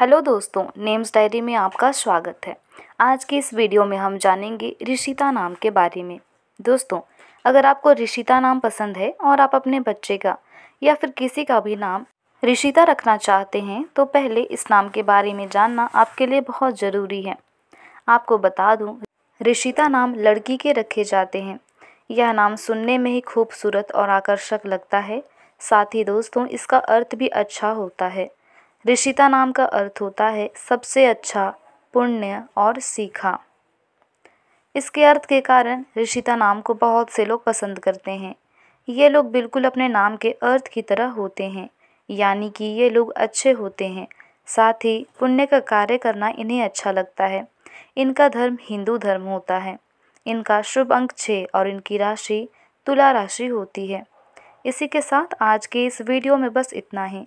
hello दोस्तों names diary में आपका स्वागत है आज के इस वीडियो में हम जानेंगे ऋषिता नाम के बारे में दोस्तों अगर आपको ऋषिता नाम पसंद है और आप अपने बच्चे का या फिर किसी का भी नाम ऋषिता रखना चाहते हैं तो पहले इस नाम के बारे में जानना आपके लिए बहुत ज़रूरी है आपको बता दूँ ऋषिता नाम लड़की के रखे जाते हैं यह नाम सुनने में ही खूबसूरत और आकर्षक लगता है साथ ही दोस्तों इसका अर्थ भी अच्छा होता है ऋषिता नाम का अर्थ होता है सबसे अच्छा पुण्य और सीखा इसके अर्थ के कारण ऋषिता नाम को बहुत से लोग पसंद करते हैं ये लोग बिल्कुल अपने नाम के अर्थ की तरह होते हैं यानी कि ये लोग अच्छे होते हैं साथ ही पुण्य का कार्य करना इन्हें अच्छा लगता है इनका धर्म हिंदू धर्म होता है इनका शुभ अंक छः और इनकी राशि तुला राशि होती है इसी के साथ आज के इस वीडियो में बस इतना ही